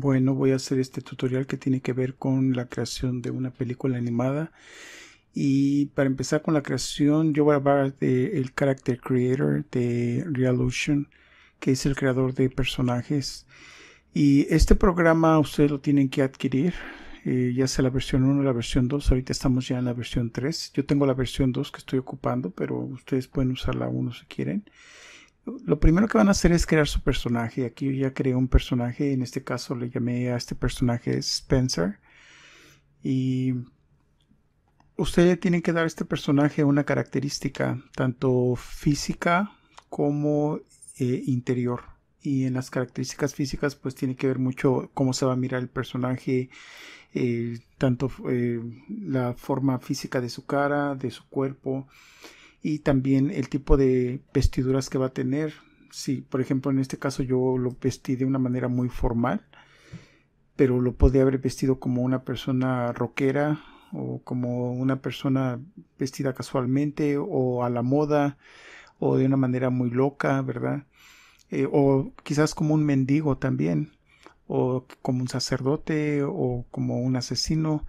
Bueno, voy a hacer este tutorial que tiene que ver con la creación de una película animada. Y para empezar con la creación, yo voy a hablar del character creator de Realotion, que es el creador de personajes. Y este programa ustedes lo tienen que adquirir, eh, ya sea la versión 1 o la versión 2. Ahorita estamos ya en la versión 3. Yo tengo la versión 2 que estoy ocupando, pero ustedes pueden usar la 1 si quieren lo primero que van a hacer es crear su personaje. Aquí yo ya creé un personaje, en este caso le llamé a este personaje Spencer. Y ustedes tienen que dar a este personaje una característica, tanto física como eh, interior. Y en las características físicas, pues tiene que ver mucho cómo se va a mirar el personaje, eh, tanto eh, la forma física de su cara, de su cuerpo y también el tipo de vestiduras que va a tener. Si, por ejemplo, en este caso yo lo vestí de una manera muy formal, pero lo podría haber vestido como una persona rockera o como una persona vestida casualmente o a la moda o de una manera muy loca, ¿verdad? Eh, o quizás como un mendigo también, o como un sacerdote o como un asesino.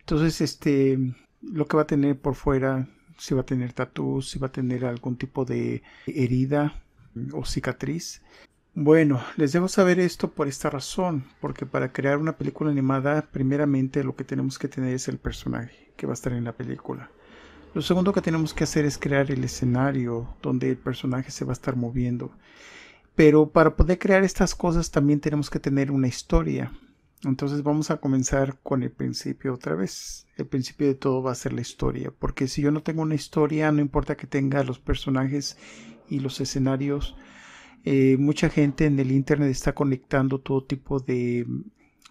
Entonces, este, lo que va a tener por fuera si va a tener tatu, si va a tener algún tipo de herida mm, o cicatriz. Bueno, les debo saber esto por esta razón, porque para crear una película animada, primeramente lo que tenemos que tener es el personaje que va a estar en la película. Lo segundo que tenemos que hacer es crear el escenario donde el personaje se va a estar moviendo. Pero para poder crear estas cosas también tenemos que tener una historia. Entonces vamos a comenzar con el principio otra vez. El principio de todo va a ser la historia, porque si yo no tengo una historia, no importa que tenga los personajes y los escenarios, eh, mucha gente en el Internet está conectando todo tipo de mm,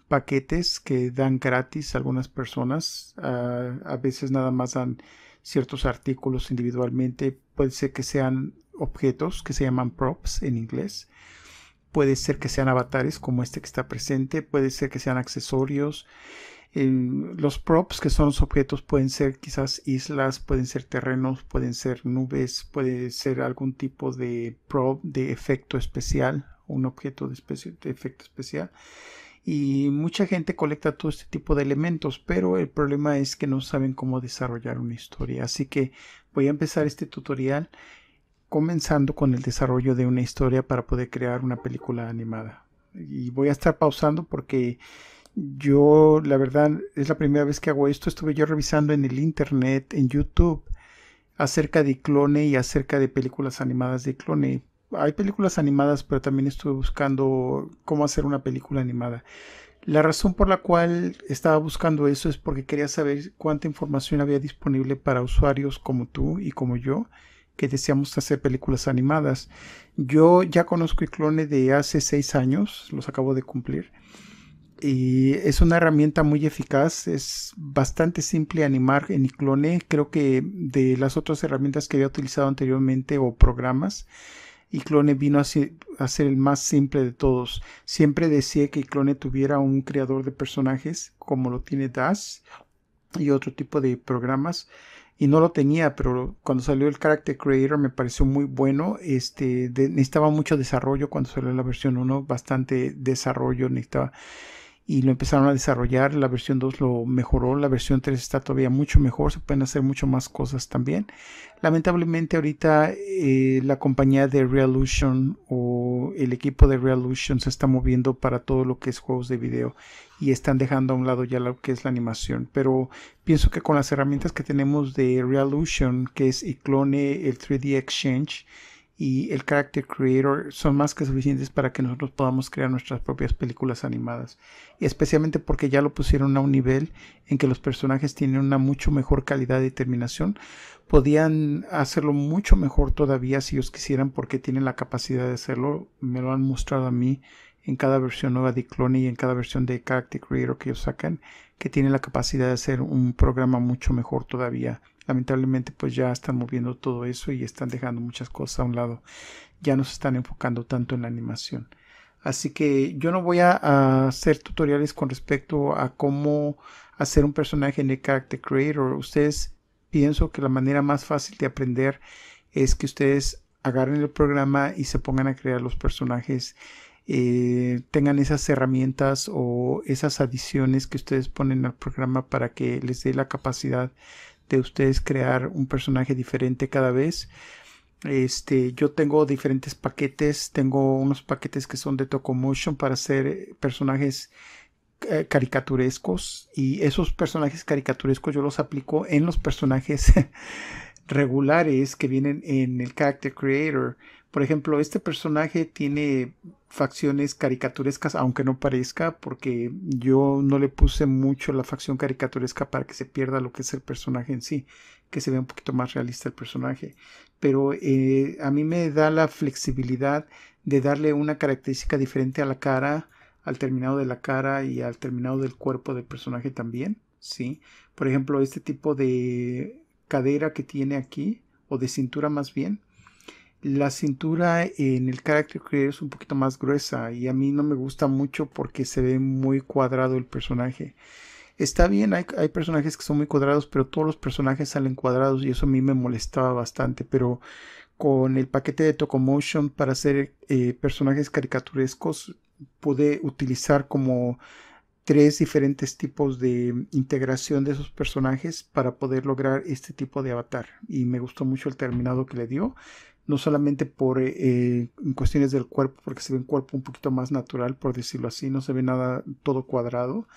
paquetes que dan gratis a algunas personas. Ah, a veces nada más dan ciertos artículos individualmente. Puede ser que sean objetos que se llaman props en inglés. Puede ser que sean avatares como este que está presente, puede ser que sean accesorios. Em, los props, que son los objetos, pueden ser quizás islas, pueden ser terrenos, pueden ser nubes, puede ser algún tipo de prop de efecto especial, un objeto de efecto especial. Y mucha gente colecta todo este tipo de elementos, pero el problema es que no saben cómo desarrollar una historia. Así que voy a empezar este tutorial comenzando con el desarrollo de una historia para poder crear una película animada. Y voy a estar pausando porque yo, la verdad, es la primera vez que hago esto. Estuve yo revisando en el internet, en YouTube, acerca de Clone y acerca de películas animadas de Clone. Hay películas animadas, pero también estuve buscando cómo hacer una película animada. La razón por la cual estaba buscando eso es porque quería saber cuánta información había disponible para usuarios como tú y como yo que deseamos hacer películas animadas. Yo ya conozco Iclone de hace seis años, los acabo de cumplir. Y es una herramienta muy eficaz, es bastante simple animar en Iclone. Creo que de las otras herramientas que había utilizado anteriormente o programas, Iclone vino a ser, el más simple de todos. Siempre decía que Iclone tuviera un creador de personajes como lo tiene DAS, y otro tipo de programas y no lo tenía, pero cuando salió el Character Creator me pareció muy bueno. Este, necesitaba mucho desarrollo cuando salió la versión 1, bastante desarrollo, necesitaba y lo empezaron a desarrollar. La versión 2 lo mejoró, la versión 3 está todavía mucho mejor, se pueden hacer mucho más cosas también. Lamentablemente ahorita eh, la compañía de Realusion o el equipo de Realusion se está moviendo para todo lo que es juegos de video y están dejando a un lado ya lo que es la animación. Pero pienso que con las herramientas que tenemos de Realusion que es Iclone, el 3D Exchange, y el Character Creator son más que suficientes para que nosotros podamos crear nuestras propias películas animadas. Y especialmente porque ya lo pusieron a un nivel en que los personajes tienen una mucho mejor calidad de terminación. Podían hacerlo mucho mejor todavía si ellos quisieran porque tienen la capacidad de hacerlo. Me lo han mostrado a mí en cada versión nueva de Clone y en cada versión de Character Creator que ellos sacan, que tienen la capacidad de hacer un programa mucho mejor todavía. Lamentablemente pues ya están moviendo todo eso y están dejando muchas cosas a un lado. Ya no se están enfocando tanto en la animación. Así que yo no voy a, hacer tutoriales con respecto a cómo hacer un personaje en Character Creator. Ustedes pienso que la manera más fácil de aprender es que ustedes agarren el programa y se pongan a crear los personajes eh, tengan esas herramientas o esas adiciones que ustedes ponen al programa para que les dé la capacidad de ustedes crear un personaje diferente cada vez. Este, yo tengo diferentes paquetes, tengo unos paquetes que son de Tocomotion para hacer eh, personajes eh, caricaturescos y esos personajes caricaturescos yo los aplico en los personajes regulares que vienen en el Character Creator por ejemplo, este personaje tiene facciones caricaturescas, aunque no parezca, porque yo no le puse mucho la facción caricaturesca para que se pierda lo que es el personaje en sí, que se vea un poquito más realista el personaje. Pero eh, a mí me da la flexibilidad de darle una característica diferente a la cara, al terminado de la cara y al terminado del cuerpo del personaje también, ¿sí? Por ejemplo, este tipo de cadera que tiene aquí, o de cintura más bien, la cintura en el carácter Creator es un poquito más gruesa y a mí no me gusta mucho porque se ve muy cuadrado el personaje. Está bien, hay, personajes que son muy cuadrados, pero todos los personajes salen cuadrados y eso a mí me molestaba bastante, pero con el paquete de Tocomotion para hacer eh, personajes caricaturescos pude utilizar como tres diferentes tipos de integración de esos personajes para poder lograr este tipo de avatar y me gustó mucho el terminado que le dio no solamente por eh, eh, cuestiones del cuerpo, porque se ve un cuerpo un poquito más natural, por decirlo así, no se ve nada todo cuadrado,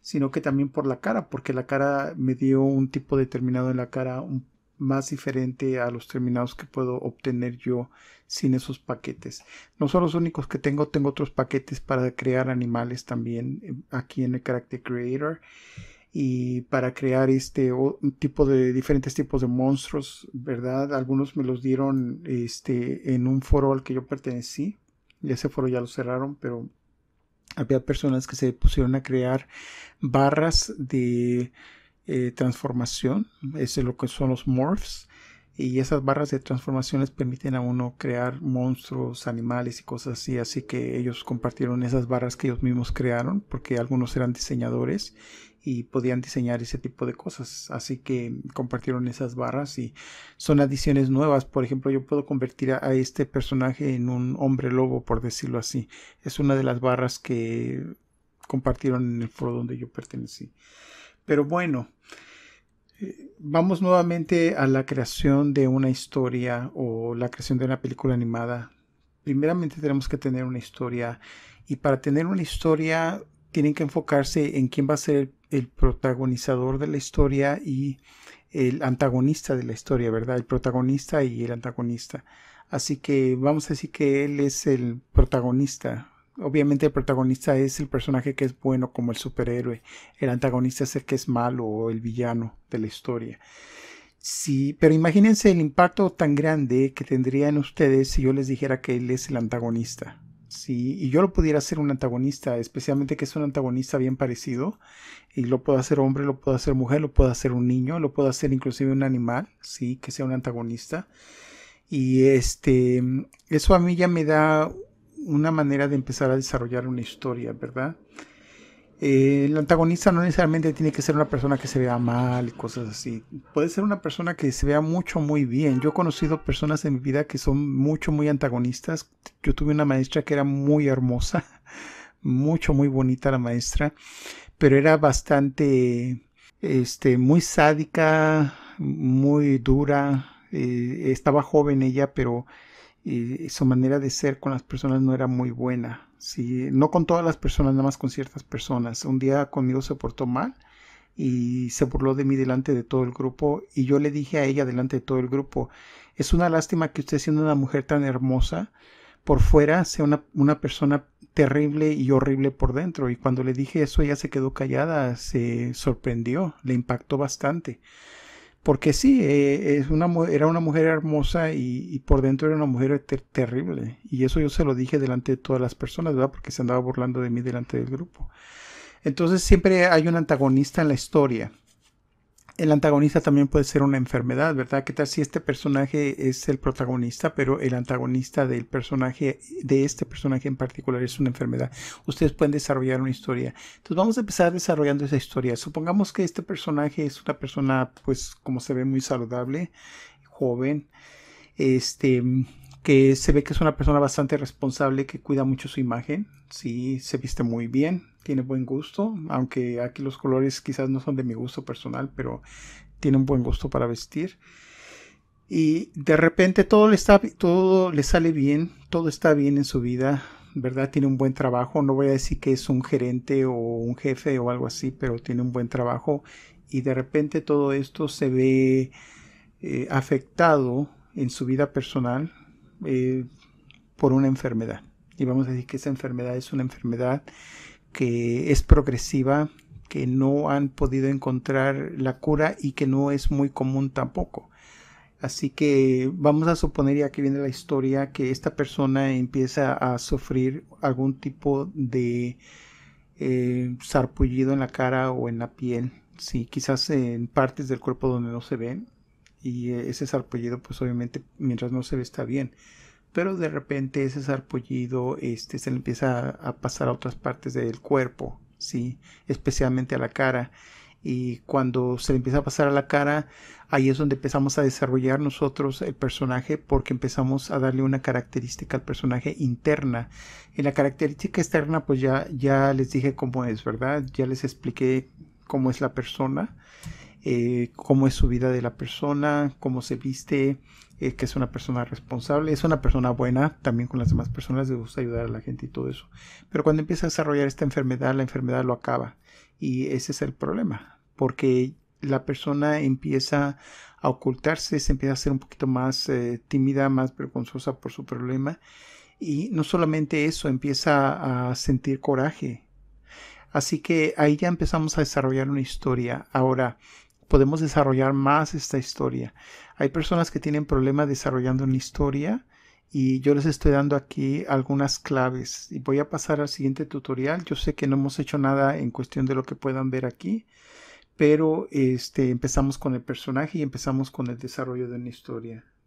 sino que también por la cara, porque la cara me dio un tipo determinado en la cara más diferente a los terminados que puedo obtener yo sin esos paquetes. No son los únicos que tengo, tengo otros paquetes para crear animales también eh, aquí en el Character Creator y para crear este tipo de diferentes tipos de monstruos, ¿verdad? Algunos me los dieron este, en un foro al que yo pertenecí. Y ese foro ya lo cerraron, pero había personas que se pusieron a crear barras de eh, transformación, Ese es lo que son los morphs, y esas barras de transformación les permiten a uno crear monstruos, animales y cosas así, así que ellos compartieron esas barras que ellos mismos crearon, porque algunos eran diseñadores y podían diseñar ese tipo de cosas, así que compartieron esas barras y son adiciones nuevas, por ejemplo yo puedo convertir a, este personaje en un hombre lobo, por decirlo así, es una de las barras que compartieron en el foro donde yo pertenecí. Pero bueno, vamos nuevamente a la creación de una historia o la creación de una película animada. Primeramente tenemos que tener una historia y para tener una historia tienen que enfocarse en quién va a ser el, protagonizador de la historia y el antagonista de la historia, ¿verdad? El protagonista y el antagonista. Así que vamos a decir que él es el protagonista obviamente el protagonista es el personaje que es bueno como el superhéroe, el antagonista es el que es malo o el villano de la historia. Sí, pero imagínense el impacto tan grande que tendría en ustedes si yo les dijera que él es el antagonista. Sí, y yo lo pudiera hacer un antagonista, especialmente que es un antagonista bien parecido, y lo puedo hacer hombre, lo puedo hacer mujer, lo puedo hacer un niño, lo puedo hacer inclusive un animal, sí, que sea un antagonista. Y este, eso a mí ya me da una manera de empezar a desarrollar una historia, ¿verdad? Eh, el antagonista no necesariamente tiene que ser una persona que se vea mal y cosas así. Puede ser una persona que se vea mucho, muy bien. Yo he conocido personas en mi vida que son mucho, muy antagonistas. Yo tuve una maestra que era muy hermosa, mucho, muy bonita la maestra, pero era bastante, este, muy sádica, muy dura. Eh, estaba joven ella, pero su manera de ser con las personas no era muy buena. No con todas las personas, nada más con ciertas personas. Un día conmigo se portó mal y se burló de mí delante de todo el grupo y yo le dije a ella delante de todo el grupo, es una lástima que usted siendo una mujer tan hermosa, por fuera sea una, una persona terrible y horrible por dentro. Y cuando le dije eso, ella se quedó callada, se sorprendió, le impactó bastante porque sí, eh, es una, era una mujer hermosa y, por dentro era una mujer terrible. Y eso yo se lo dije delante de todas las personas, ¿verdad? Porque se andaba burlando de mí delante del grupo. Entonces siempre hay un antagonista en la historia el antagonista también puede ser una enfermedad, ¿verdad? ¿Qué tal si este personaje es el protagonista, pero el antagonista del personaje, de este personaje en particular, es una enfermedad? Ustedes pueden desarrollar una historia. Entonces vamos a empezar desarrollando esa historia. Supongamos que este personaje es una persona, pues, como se ve, muy saludable, joven, este, que se ve que es una persona bastante responsable, que cuida mucho su imagen, sí, se viste muy bien, tiene buen gusto, aunque aquí los colores quizás no son de mi gusto personal, pero tiene un buen gusto para vestir. Y de repente todo le, está, todo le sale bien, todo está bien en su vida, ¿verdad? Tiene un buen trabajo, no voy a decir que es un gerente o un jefe o algo así, pero tiene un buen trabajo y de repente todo esto se ve eh, afectado en su vida personal, eh, por una enfermedad. Y vamos a decir que esa enfermedad es una enfermedad que es progresiva, que no han podido encontrar la cura y que no es muy común tampoco. Así que vamos a suponer, ya que viene la historia, que esta persona empieza a sufrir algún tipo de eh, sarpullido en la cara o en la piel, sí, quizás en partes del cuerpo donde no se ven, y e, ese sarpullido pues obviamente mientras no se ve está bien pero de repente ese sarpullido este, se le empieza a, pasar a otras partes del cuerpo, ¿sí? especialmente a la cara. Y cuando se le empieza a pasar a la cara, ahí es donde empezamos a desarrollar nosotros el personaje porque empezamos a darle una característica al personaje interna. y la característica externa, pues ya, ya les dije cómo es, ¿verdad? Ya les expliqué cómo es la persona eh, cómo es su vida de la persona, cómo se viste, eh, que es una persona responsable, es una persona buena también con las demás personas, le gusta ayudar a la gente y todo eso. Pero cuando empieza a desarrollar esta enfermedad, la enfermedad lo acaba. Y ese es el problema, porque la persona empieza a ocultarse, se empieza a ser un poquito más eh, tímida, más vergonzosa por su problema. Y no solamente eso, empieza a sentir coraje. Así que ahí ya empezamos a desarrollar una historia. Ahora, podemos desarrollar más esta historia. Hay personas que tienen problemas desarrollando una historia y yo les estoy dando aquí algunas claves y voy a pasar al siguiente tutorial. Yo sé que no hemos hecho nada en cuestión de lo que puedan ver aquí, pero este, empezamos con el personaje y empezamos con el desarrollo de una historia.